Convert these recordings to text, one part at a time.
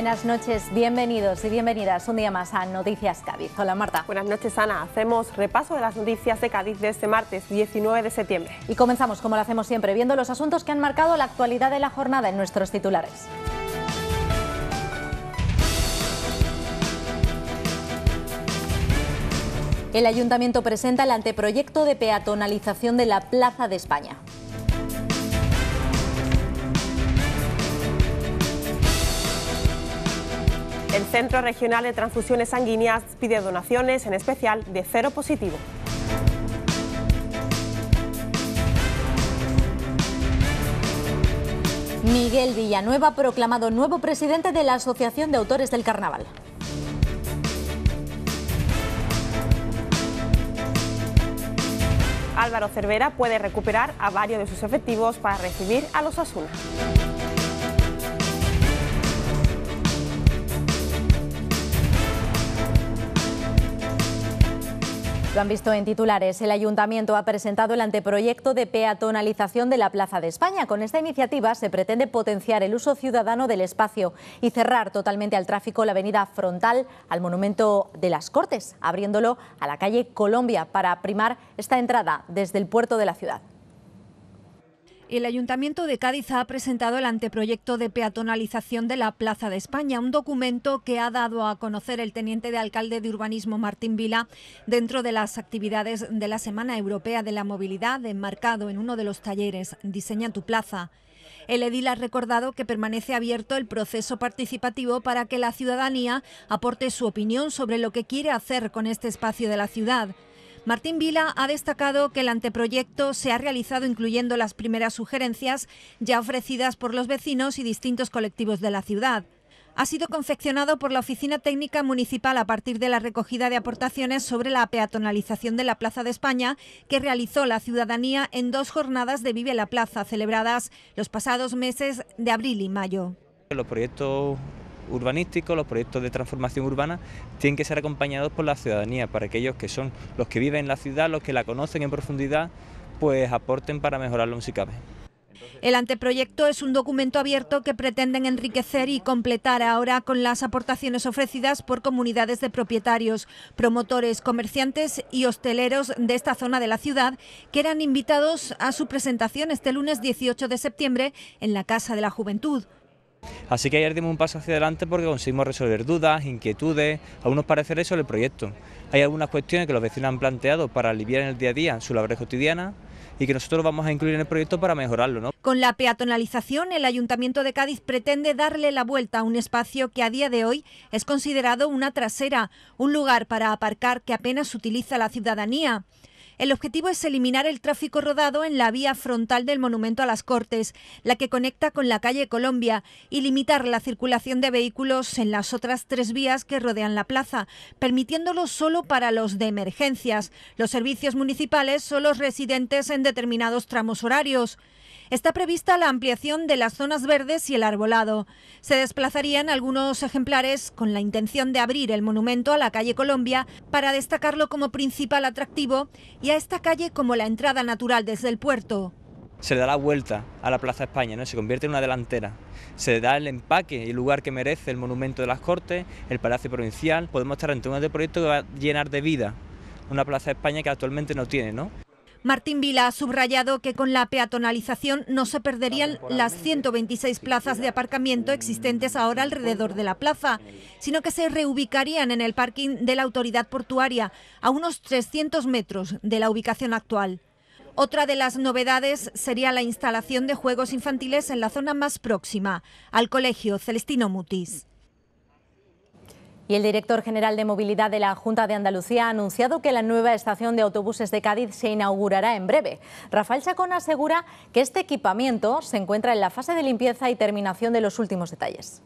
Buenas noches, bienvenidos y bienvenidas un día más a Noticias Cádiz. Hola Marta. Buenas noches Ana, hacemos repaso de las noticias de Cádiz de este martes 19 de septiembre. Y comenzamos como lo hacemos siempre, viendo los asuntos que han marcado la actualidad de la jornada en nuestros titulares. El ayuntamiento presenta el anteproyecto de peatonalización de la Plaza de España. El Centro Regional de Transfusiones Sanguíneas pide donaciones, en especial de cero positivo. Miguel Villanueva proclamado nuevo presidente de la Asociación de Autores del Carnaval. Álvaro Cervera puede recuperar a varios de sus efectivos para recibir a los Asuna. Lo han visto en titulares. El ayuntamiento ha presentado el anteproyecto de peatonalización de la Plaza de España. Con esta iniciativa se pretende potenciar el uso ciudadano del espacio y cerrar totalmente al tráfico la avenida frontal al Monumento de las Cortes, abriéndolo a la calle Colombia para primar esta entrada desde el puerto de la ciudad. El Ayuntamiento de Cádiz ha presentado el anteproyecto de peatonalización de la Plaza de España, un documento que ha dado a conocer el teniente de alcalde de urbanismo Martín Vila dentro de las actividades de la Semana Europea de la Movilidad, enmarcado en uno de los talleres Diseña tu Plaza. El edil ha recordado que permanece abierto el proceso participativo para que la ciudadanía aporte su opinión sobre lo que quiere hacer con este espacio de la ciudad. Martín Vila ha destacado que el anteproyecto se ha realizado incluyendo las primeras sugerencias ya ofrecidas por los vecinos y distintos colectivos de la ciudad. Ha sido confeccionado por la Oficina Técnica Municipal a partir de la recogida de aportaciones sobre la peatonalización de la Plaza de España que realizó la ciudadanía en dos jornadas de Vive la Plaza celebradas los pasados meses de abril y mayo. Los proyectos urbanísticos, los proyectos de transformación urbana, tienen que ser acompañados por la ciudadanía, para aquellos que son los que viven en la ciudad, los que la conocen en profundidad, pues aporten para mejorarlo si cabe. El anteproyecto es un documento abierto que pretenden enriquecer y completar ahora con las aportaciones ofrecidas por comunidades de propietarios, promotores, comerciantes y hosteleros de esta zona de la ciudad, que eran invitados a su presentación este lunes 18 de septiembre en la Casa de la Juventud. Así que ayer dimos un paso hacia adelante porque conseguimos resolver dudas, inquietudes, algunos pareceres sobre el proyecto. Hay algunas cuestiones que los vecinos han planteado para aliviar en el día a día su labor cotidiana y que nosotros vamos a incluir en el proyecto para mejorarlo. Con la peatonalización, el Ayuntamiento de Cádiz pretende darle la vuelta a un espacio que a día de hoy es considerado una trasera, un lugar para aparcar que apenas utiliza la ciudadanía. El objetivo es eliminar el tráfico rodado en la vía frontal del Monumento a las Cortes, la que conecta con la calle Colombia, y limitar la circulación de vehículos en las otras tres vías que rodean la plaza, permitiéndolo solo para los de emergencias, los servicios municipales o los residentes en determinados tramos horarios está prevista la ampliación de las zonas verdes y el arbolado. Se desplazarían algunos ejemplares con la intención de abrir el monumento a la calle Colombia para destacarlo como principal atractivo y a esta calle como la entrada natural desde el puerto se da la vuelta a la Plaza España, ¿no? se convierte en una delantera. Se da el empaque y el lugar que merece el Monumento de las Cortes, el Palacio Provincial. Podemos estar ante un proyecto que va a llenar de vida una Plaza España que actualmente no tiene. ¿no? Martín Vila ha subrayado que con la peatonalización no se perderían las 126 plazas de aparcamiento existentes mm. ahora alrededor de la plaza, sino que se reubicarían en el parking de la autoridad portuaria, a unos 300 metros de la ubicación actual. Otra de las novedades sería la instalación de juegos infantiles en la zona más próxima, al Colegio Celestino Mutis. Y el director general de Movilidad de la Junta de Andalucía ha anunciado que la nueva estación de autobuses de Cádiz se inaugurará en breve. Rafael Chacón asegura que este equipamiento se encuentra en la fase de limpieza y terminación de los últimos detalles.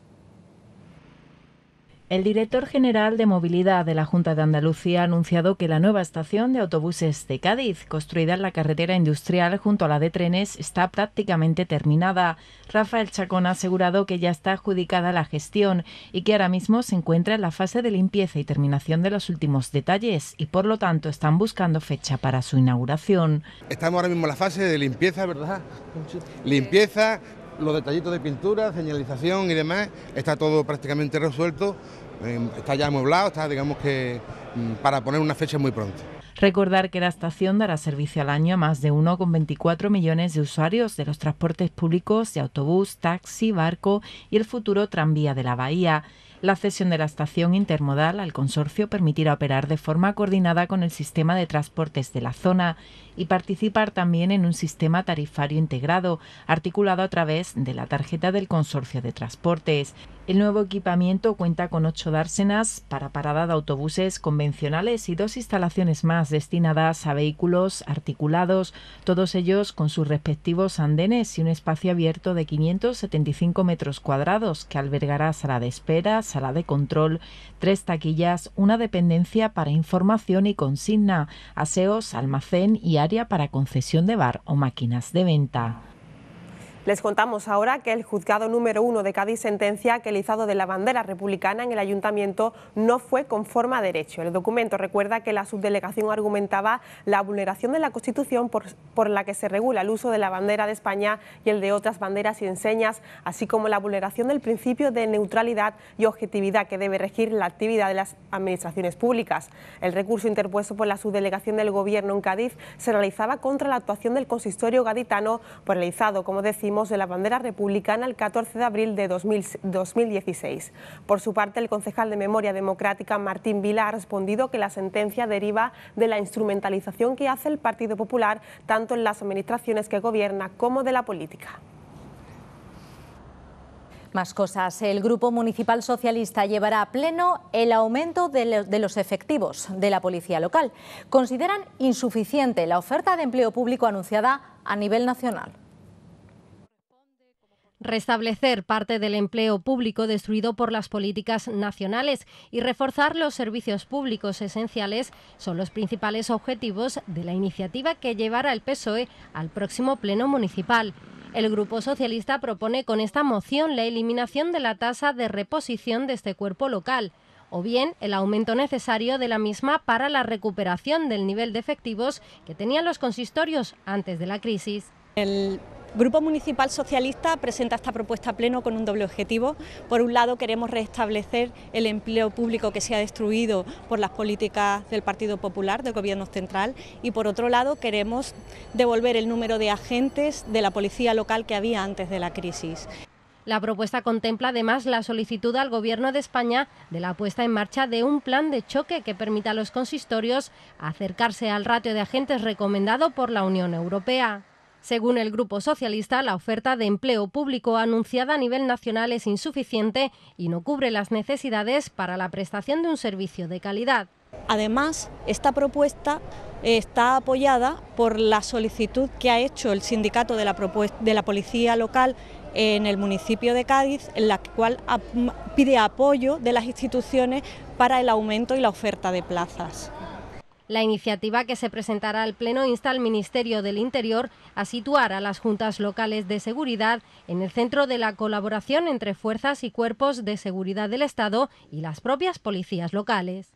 El director general de Movilidad de la Junta de Andalucía ha anunciado que la nueva estación de autobuses de Cádiz, construida en la carretera industrial junto a la de trenes, está prácticamente terminada. Rafael Chacón ha asegurado que ya está adjudicada la gestión y que ahora mismo se encuentra en la fase de limpieza y terminación de los últimos detalles y por lo tanto están buscando fecha para su inauguración. Estamos ahora mismo en la fase de limpieza, ¿verdad? Limpieza, los detallitos de pintura, señalización y demás, está todo prácticamente resuelto, em, está ya amueblado, está digamos que mm, para poner una fecha muy pronto. Recordar que la estación dará servicio al año a más de 1,24 millones de usuarios de los transportes públicos de autobús, taxi, barco y el futuro tranvía de la bahía. La cesión de la estación intermodal al consorcio permitirá operar de forma coordinada con el sistema de transportes de la zona y participar también en un sistema tarifario integrado, articulado a través de la tarjeta del Consorcio de Transportes. El nuevo equipamiento cuenta con ocho dársenas para parada de autobuses convencionales y dos instalaciones más destinadas a vehículos articulados, todos ellos con sus respectivos andenes y un espacio abierto de 575 metros cuadrados que albergará sala de espera, sala de control, tres taquillas, una dependencia para información y consigna, aseos, almacén y para concesión de bar o máquinas de venta. Les contamos ahora que el juzgado número uno de Cádiz sentencia que el izado de la bandera republicana en el ayuntamiento no fue conforme a derecho. El documento recuerda que la subdelegación argumentaba la vulneración de la Constitución por, la que se regula el uso de la bandera de España y el de otras banderas y enseñas, así como la vulneración del principio de neutralidad y objetividad que debe regir la actividad de las administraciones públicas. El recurso interpuesto por la subdelegación del Gobierno en Cádiz se realizaba contra la actuación del consistorio gaditano por el izado, como decimos, de la bandera republicana el 14 de abril de 2016. Por su parte, el concejal de Memoria Democrática, Martín Vila, ha respondido que la sentencia deriva de la instrumentalización que hace el Partido Popular tanto en las administraciones que gobierna como de la política. Más cosas. El Grupo Municipal Socialista llevará a pleno el aumento de los efectivos de la policía local. Consideran insuficiente la oferta de empleo público anunciada a nivel nacional restablecer parte del empleo público destruido por las políticas nacionales y reforzar los servicios públicos esenciales son los principales objetivos de la iniciativa que llevará el PSOE al próximo Pleno Municipal. El Grupo Socialista propone con esta moción la eliminación de la tasa de reposición de este cuerpo local o bien el aumento necesario de la misma para la recuperación del nivel de efectivos que tenían los consistorios antes de la crisis. Grupo Municipal Socialista presenta esta propuesta a pleno con un doble objetivo. Por un lado, queremos restablecer el empleo público que se ha destruido por las políticas del Partido Popular, del Gobierno Central, y por otro lado, queremos devolver el número de agentes de la policía local que había antes de la crisis. La propuesta contempla además la solicitud al Gobierno de España de la puesta en marcha de un plan de choque que permita a los consistorios acercarse al ratio de agentes recomendado por la Unión Europea. Según el Grupo Socialista, la oferta de empleo público anunciada a nivel nacional es insuficiente y no cubre las necesidades para la prestación de un servicio de calidad. Además, esta propuesta eh, está apoyada por la solicitud que ha hecho el sindicato de la, policía local en el municipio de Cádiz, en la cual pide apoyo de las instituciones para el aumento y la oferta de plazas. La iniciativa que se presentará al Pleno insta al Ministerio del Interior a situar a las juntas locales de seguridad en el centro de la colaboración entre fuerzas y cuerpos de seguridad del Estado y las propias policías locales.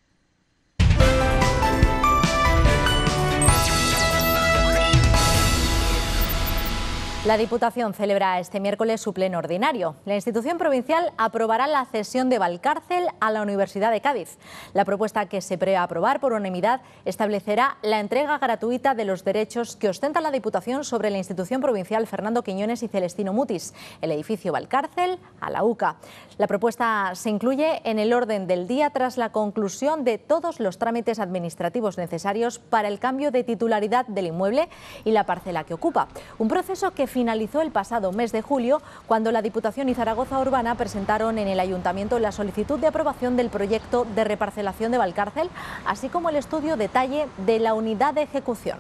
La Diputación celebra este miércoles su pleno ordinario. La institución provincial aprobará la cesión de Valcárcel a la Universidad de Cádiz. La propuesta que se prevé aprobar por unanimidad establecerá la entrega gratuita de los derechos que ostenta la Diputación sobre la institución provincial Fernando Quiñones y Celestino Mutis, el edificio Valcárcel a la UCA. La propuesta se incluye en el orden del día tras la conclusión de todos los trámites administrativos necesarios para el cambio de titularidad del inmueble y la parcela que ocupa. Un proceso que finalizó el pasado mes de julio, cuando la Diputación y Zaragoza Urbana presentaron en el Ayuntamiento la solicitud de aprobación del proyecto de reparcelación de Valcárcel, así como el estudio detalle de la unidad de ejecución.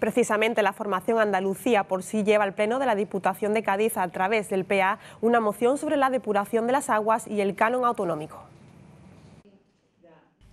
Precisamente la formación Andalucía por sí lleva al Pleno de la Diputación de Cádiz a través del PA una moción sobre la depuración de las aguas y el canon autonómico.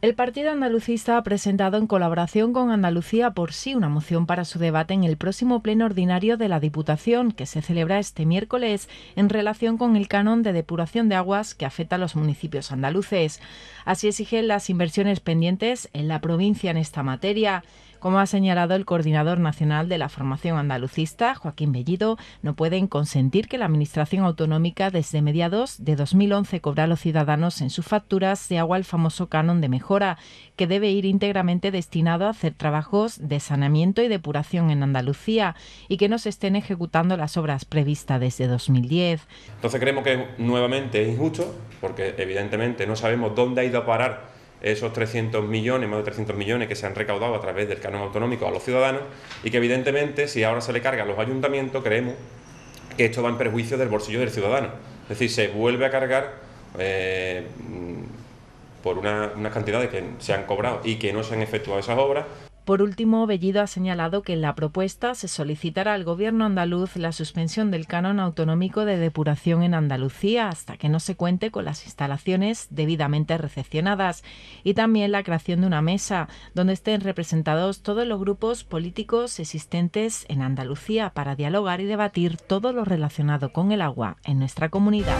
El Partido Andalucista ha presentado en colaboración con Andalucía por sí una moción para su debate en el próximo pleno ordinario de la Diputación, que se celebra este miércoles, en relación con el canon de depuración de aguas que afecta a los municipios andaluces. Así exigen las inversiones pendientes en la provincia en esta materia. Como ha señalado el coordinador nacional de la formación andalucista, Joaquín Bellido, no pueden consentir que la Administración Autonómica desde mediados de 2011 cobra a los ciudadanos en sus facturas de agua el famoso canon de mejora, que debe ir íntegramente destinado a hacer trabajos de saneamiento y depuración en Andalucía y que no se estén ejecutando las obras previstas desde 2010. Entonces creemos que nuevamente es injusto porque evidentemente no sabemos dónde ha ido a parar esos 300 millones, más de 300 millones que se han recaudado a través del canon autonómico a los ciudadanos y que evidentemente si ahora se le carga a los ayuntamientos creemos que esto va en perjuicio del bolsillo del ciudadano. Es decir, se vuelve a cargar eh, mm, por una, unas cantidades que se han cobrado y que no se han efectuado esas obras, por último, Bellido ha señalado que en la propuesta se solicitará al gobierno andaluz la suspensión del canon autonómico de depuración en Andalucía hasta que no se cuente con las instalaciones debidamente recepcionadas y también la creación de una mesa donde estén representados todos los grupos políticos existentes en Andalucía para dialogar y debatir todo lo relacionado con el agua en nuestra comunidad.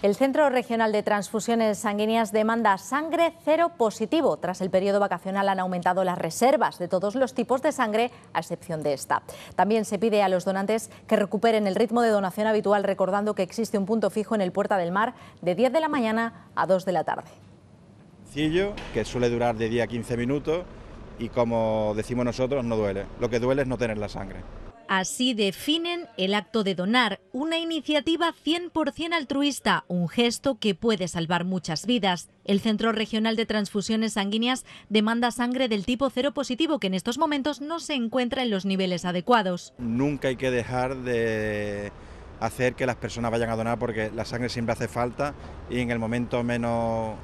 El Centro Regional de Transfusiones Sanguíneas demanda sangre cero positivo. Tras el periodo vacacional han aumentado las reservas de todos los tipos de sangre, a excepción de esta. También se pide a los donantes que recuperen el ritmo de donación habitual, recordando que existe un punto fijo en el Puerta del Mar de 10 de la mañana a 2 de la tarde. Que suele durar de día 15 minutos y como decimos nosotros, no duele. Lo que duele es no tener la sangre. Así definen el acto de donar, una iniciativa 100% altruista, un gesto que puede salvar muchas vidas. El Centro Regional de Transfusiones Sanguíneas demanda sangre del tipo cero positivo que en estos momentos no se encuentra en los niveles adecuados. Nunca hay que dejar de hacer que las personas vayan a donar porque la sangre siempre hace falta y en el momento menos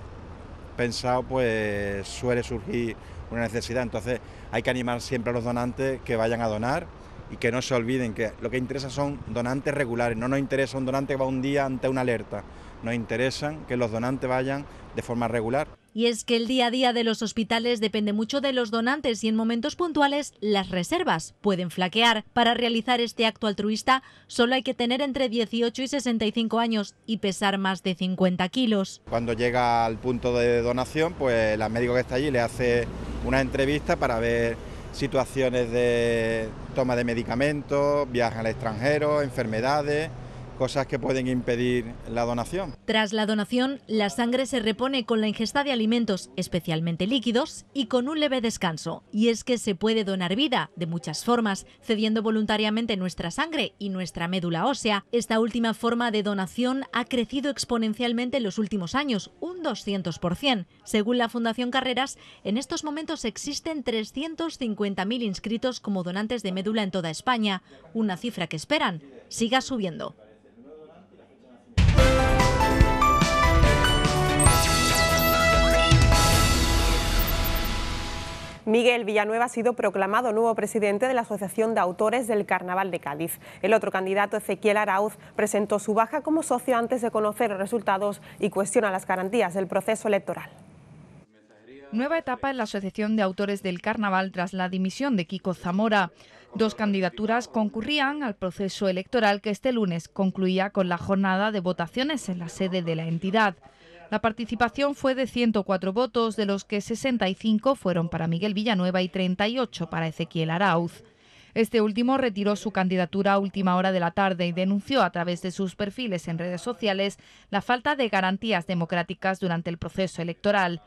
pensado pues suele surgir una necesidad. Entonces hay que animar siempre a los donantes que vayan a donar y que no se olviden que lo que interesa son donantes regulares, no nos interesa un donante que va un día ante una alerta, nos interesan que los donantes vayan de forma regular. Y es que el día a día de los hospitales depende mucho de los donantes y en momentos puntuales las reservas pueden flaquear. Para realizar este acto altruista solo hay que tener entre 18 y 65 años y pesar más de 50 kilos. Cuando llega al punto de donación, pues el médico que está allí le hace una entrevista para ver situaciones de toma de medicamentos, viajes al extranjero, enfermedades cosas que pueden impedir la donación. Tras la donación, la sangre se repone con la ingesta de alimentos, especialmente líquidos, y con un leve descanso. Y es que se puede donar vida de muchas formas, cediendo voluntariamente nuestra sangre y nuestra médula ósea. Esta última forma de donación ha crecido exponencialmente en los últimos años, un 200%. Según la Fundación Carreras, en estos momentos existen 350.000 inscritos como donantes de médula en toda España, una cifra que esperan siga subiendo. Miguel Villanueva ha sido proclamado nuevo presidente de la Asociación de Autores del Carnaval de Cádiz. El otro candidato, Ezequiel Arauz, presentó su baja como socio antes de conocer los resultados y cuestiona las garantías del proceso electoral. Nueva etapa en la Asociación de Autores del Carnaval tras la dimisión de Kiko Zamora. Dos candidaturas concurrían al proceso electoral que este lunes concluía con la jornada de votaciones en la sede de la entidad. La participación fue de 104 votos, de los que 65 fueron para Miguel Villanueva y 38 para Ezequiel Arauz. Este último retiró su candidatura a última hora de la tarde y denunció a través de sus perfiles en redes sociales la falta de garantías democráticas durante el proceso electoral.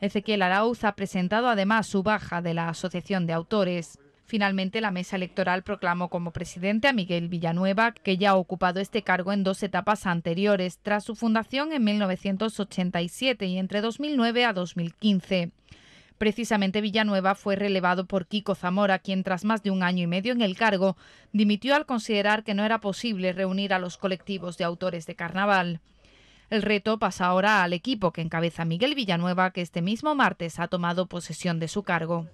Ezequiel Arauz ha presentado además su baja de la Asociación de Autores. Finalmente, la mesa electoral proclamó como presidente a Miguel Villanueva, que ya ha ocupado este cargo en dos etapas anteriores, tras su fundación en 1987 y entre 2009 a 2015. Precisamente Villanueva fue relevado por Kiko Zamora, quien tras más de un año y medio en el cargo, dimitió al considerar que no era posible reunir a los colectivos de autores de carnaval. El reto pasa ahora al equipo que encabeza Miguel Villanueva, que este mismo martes ha tomado posesión de su cargo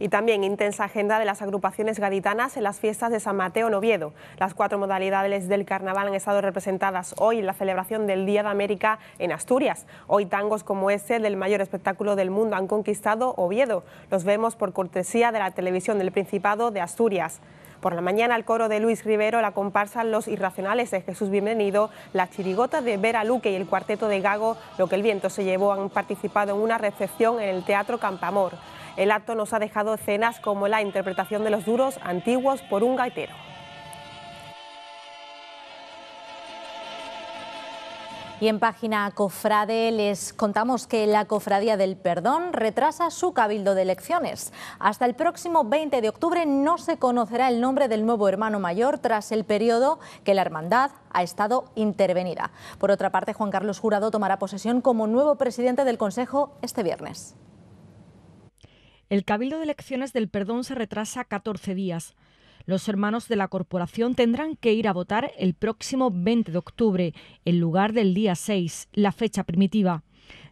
y también intensa agenda de las agrupaciones gaditanas en las fiestas de San Mateo en Oviedo. Las cuatro modalidades del carnaval han estado representadas hoy en la celebración del Día de América en Asturias. Hoy tangos como este del mayor espectáculo del mundo han conquistado Oviedo. Los vemos por cortesía de la televisión del Principado de Asturias. Por la mañana el coro de Luis Rivero, la comparsa Los Irracionales de Jesús Bienvenido, la chirigota de Vera Luque y el cuarteto de Gago, Lo que el viento se llevó, han participado en una recepción en el Teatro Campamor. El acto nos ha dejado escenas como la interpretación de los duros antiguos por un gaitero. Y en página Cofrade les contamos que la Cofradía del Perdón retrasa su cabildo de elecciones. Hasta el próximo 20 de octubre no se conocerá el nombre del nuevo hermano mayor tras el periodo que la hermandad ha estado intervenida. Por otra parte, Juan Carlos Jurado tomará posesión como nuevo presidente del Consejo este viernes el Cabildo de Elecciones del Perdón se retrasa 14 días. Los hermanos de la corporación tendrán que ir a votar el próximo 20 de octubre, en lugar del día 6, la fecha primitiva.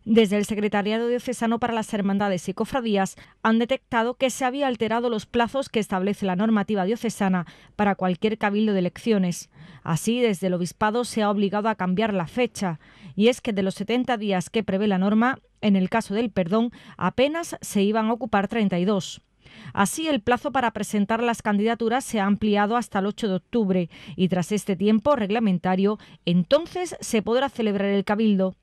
Desde el Secretariado Diocesano para las Hermandades y Cofradías han detectado que se había alterado los plazos que establece la normativa diocesana para cualquier cabildo de elecciones. Así, desde el Obispado se ha obligado a cambiar la fecha y es que de los 70 días que prevé la norma, en el caso del perdón, apenas se iban a ocupar 32. Así, el plazo para presentar las candidaturas se ha ampliado hasta el 8 de octubre y tras este tiempo reglamentario, entonces se podrá celebrar el cabildo.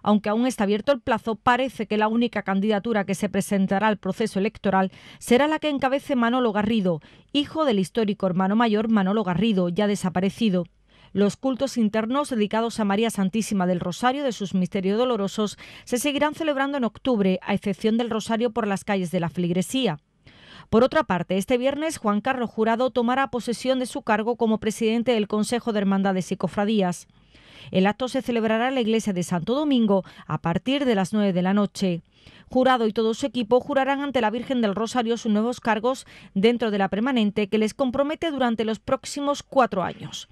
Aunque aún está abierto el plazo, parece que la única candidatura que se presentará al proceso electoral será la que encabece Manolo Garrido, hijo del histórico hermano mayor Manolo Garrido, ya desaparecido. Los cultos internos dedicados a María Santísima del Rosario de sus misterios dolorosos se seguirán celebrando en octubre, a excepción del Rosario por las calles de la feligresía. Por otra parte, este viernes Juan Carlos Jurado tomará posesión de su cargo como presidente del Consejo de Hermandades y Cofradías. El acto se celebrará en la iglesia de Santo Domingo a partir de las 9 de la noche. Jurado y todo su equipo jurarán ante la Virgen del Rosario sus nuevos cargos dentro de la permanente que les compromete durante los próximos cuatro años.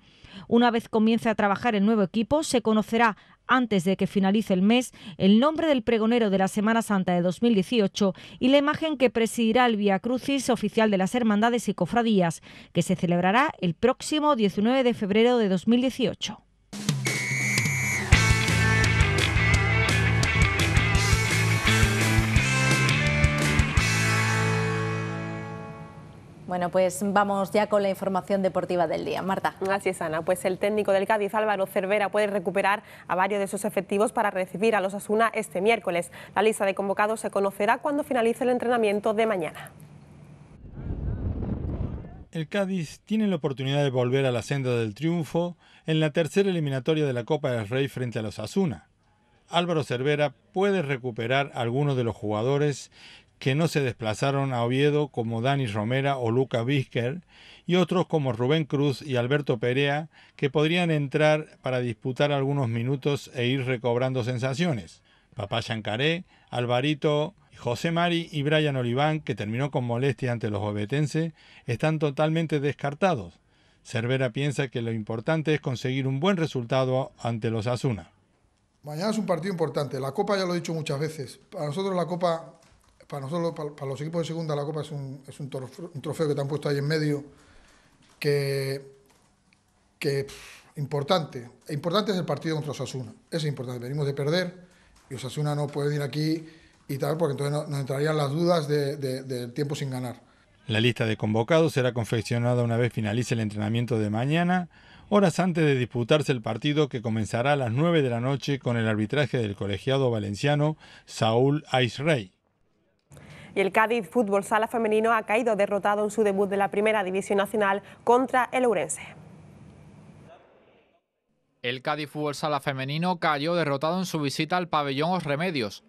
Una vez comience a trabajar el nuevo equipo, se conocerá antes de que finalice el mes el nombre del pregonero de la Semana Santa de 2018 y la imagen que presidirá el Via Crucis oficial de las Hermandades y Cofradías, que se celebrará el próximo 19 de febrero de 2018. Bueno, pues vamos ya con la información deportiva del día. Marta. Gracias Ana. Pues el técnico del Cádiz, Álvaro Cervera, puede recuperar a varios de sus efectivos para recibir a los Asuna este miércoles. La lista de convocados se conocerá cuando finalice el entrenamiento de mañana. El Cádiz tiene la oportunidad de volver a la senda del triunfo en la tercera eliminatoria de la Copa del Rey frente a los Asuna. Álvaro Cervera puede recuperar a algunos de los jugadores que no se desplazaron a Oviedo como Dani Romera o Luca Bisker y otros como Rubén Cruz y Alberto Perea que podrían entrar para disputar algunos minutos e ir recobrando sensaciones. Papá Yancaré, Alvarito, José Mari y Brian Oliván, que terminó con molestia ante los obetenses, están totalmente descartados. Cervera piensa que lo importante es conseguir un buen resultado ante los Asuna. Mañana es un partido importante. La Copa ya lo he dicho muchas veces. Para nosotros la Copa para nosotros, para, los equipos de segunda, la Copa es un, un, trofeo, que te han puesto ahí en medio que, que importante. E importante es el partido contra Osasuna. Es importante. Venimos de perder y Osasuna no puede venir aquí y tal, porque entonces nos entrarían las dudas del tiempo sin ganar. La lista de convocados será confeccionada una vez finalice el entrenamiento de mañana, horas antes de disputarse el partido que comenzará a las 9 de la noche con el arbitraje del colegiado valenciano Saúl Aisrey y el Cádiz Fútbol Sala Femenino ha caído derrotado en su debut de la Primera División Nacional contra el Ourense. El Cádiz Fútbol Sala Femenino cayó derrotado en su visita al pabellón Os Remedios.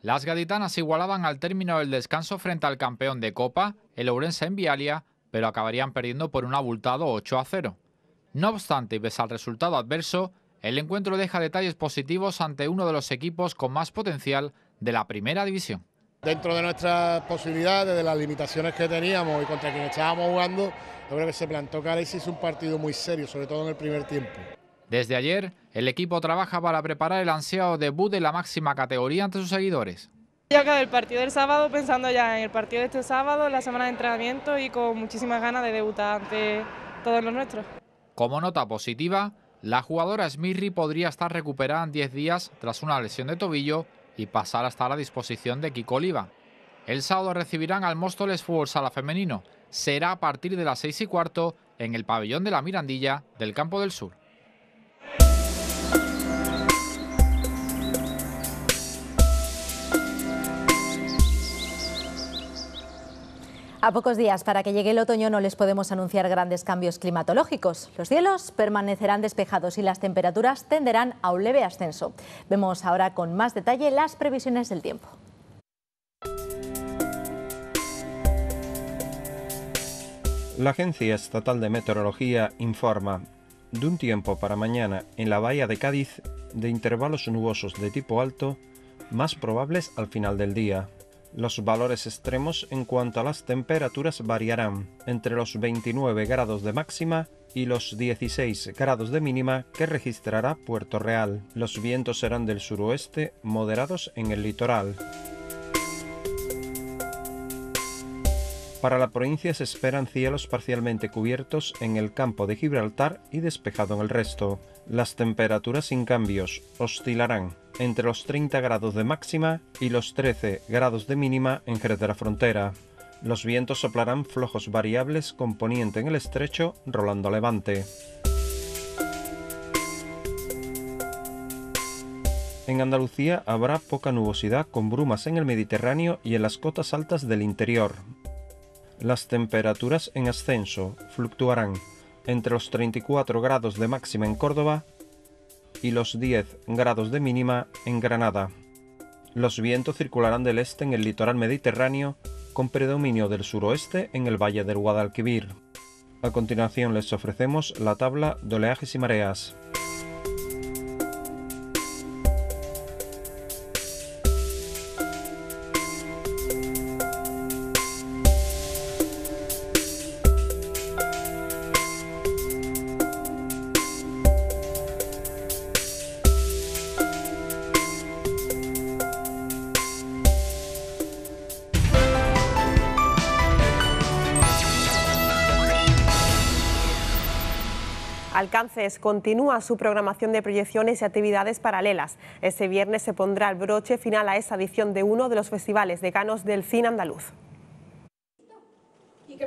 Las gaditanas igualaban al término del descanso frente al campeón de Copa, el Ourense en Vialia, pero acabarían perdiendo por un abultado 8 a 0. No obstante, y pese al resultado adverso, el encuentro deja detalles positivos ante uno de los equipos con más potencial de la primera división. Dentro de nuestras posibilidades, de las limitaciones que teníamos y contra quien estábamos jugando, yo creo que se plantó cara y es un partido muy serio, sobre todo en el primer tiempo. Desde ayer, el equipo trabaja para preparar el ansiado debut de la máxima categoría ante sus seguidores. Ya acaba el partido del sábado pensando ya en el partido de este sábado, la semana de entrenamiento y con muchísimas ganas de debutar ante todos los nuestros. Como nota positiva, la jugadora Smirri podría estar recuperada en 10 días tras una lesión de tobillo y pasar a estar a disposición de Kiko Oliva. El sábado recibirán al Móstoles Fútbol Sala Femenino. Será a partir de las seis y cuarto en el pabellón de la Mirandilla del Campo del Sur. A pocos días para que llegue el otoño no les podemos anunciar grandes cambios climatológicos. Los cielos permanecerán despejados y las temperaturas tenderán a un leve ascenso. Vemos ahora con más detalle las previsiones del tiempo. La Agencia Estatal de Meteorología informa de un tiempo para mañana en la bahía de Cádiz de intervalos nubosos de tipo alto más probables al final del día los valores extremos en cuanto a las temperaturas variarán entre los 29 grados de máxima y los 16 grados de mínima que registrará Puerto Real. Los vientos serán del suroeste, moderados en el litoral. Para la provincia se esperan cielos parcialmente cubiertos en el campo de Gibraltar y despejado en el resto. Las temperaturas sin cambios oscilarán entre los 30 grados de máxima y los 13 grados de mínima en Jerez de la Frontera. Los vientos soplarán flojos variables con poniente en el estrecho, rolando levante. En Andalucía habrá poca nubosidad con brumas en el Mediterráneo y en las cotas altas del interior. Las temperaturas en ascenso fluctuarán entre los 34 grados de máxima en Córdoba y los 10 grados de mínima en Granada. Los vientos circularán del este en el litoral mediterráneo con predominio del suroeste en el valle del Guadalquivir. A continuación les ofrecemos la tabla de oleajes y mareas. continúa su programación de proyecciones y actividades paralelas. Este viernes se pondrá el broche final a esa edición de uno de los festivales de ganos del cine andaluz.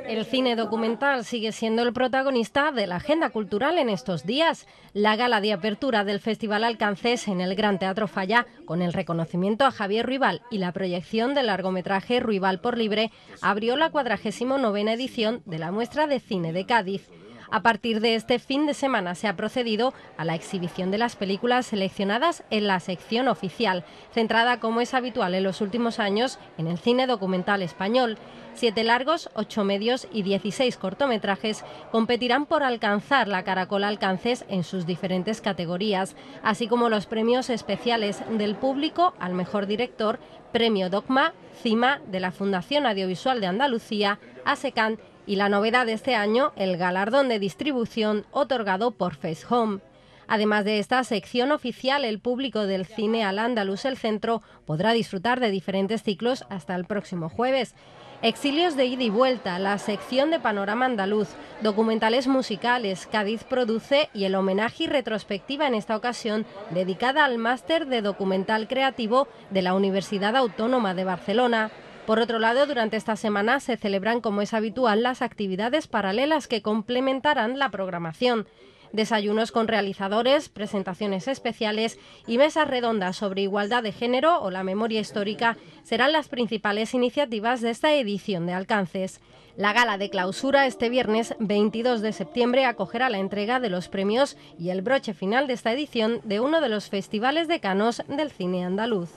El cine documental sigue siendo el protagonista de la agenda cultural en estos días. La gala de apertura del Festival Alcancés en el Gran Teatro Falla, con el reconocimiento a Javier Ruibal y la proyección del largometraje Ruibal por Libre, abrió la 49 edición de la muestra de cine de Cádiz. A partir de este fin de semana se ha procedido a la exhibición de las películas seleccionadas en la sección oficial, centrada como es habitual en los últimos años en el cine documental español. Siete largos, ocho medios y dieciséis cortometrajes competirán por alcanzar la Caracol Alcances en sus diferentes categorías, así como los premios especiales del público al mejor director, Premio Dogma, CIMA de la Fundación Audiovisual de Andalucía, ASECAN y la novedad de este año, el galardón de distribución otorgado por Face Home. Además de esta sección oficial, el público del cine al Andaluz El Centro podrá disfrutar de diferentes ciclos hasta el próximo jueves. Exilios de ida y vuelta, la sección de panorama andaluz, documentales musicales, Cádiz produce y el homenaje y retrospectiva en esta ocasión dedicada al máster de documental creativo de la Universidad Autónoma de Barcelona. Por otro lado, durante esta semana se celebran, como es habitual, las actividades paralelas que complementarán la programación desayunos con realizadores, presentaciones especiales y mesas redondas sobre igualdad de género o la memoria histórica serán las principales iniciativas de esta edición de alcances. La gala de clausura este viernes 22 de septiembre acogerá la entrega de los premios y el broche final de esta edición de uno de los festivales decanos del cine andaluz.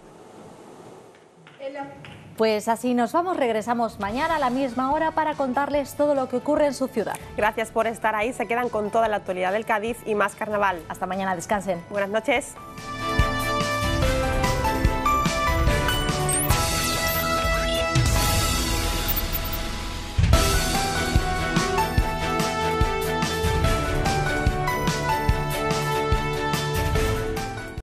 Pues así nos vamos, regresamos mañana a la misma hora para contarles todo lo que ocurre en su ciudad. Gracias por estar ahí, se quedan con toda la actualidad del Cádiz y más carnaval. Hasta mañana, descansen. Buenas noches.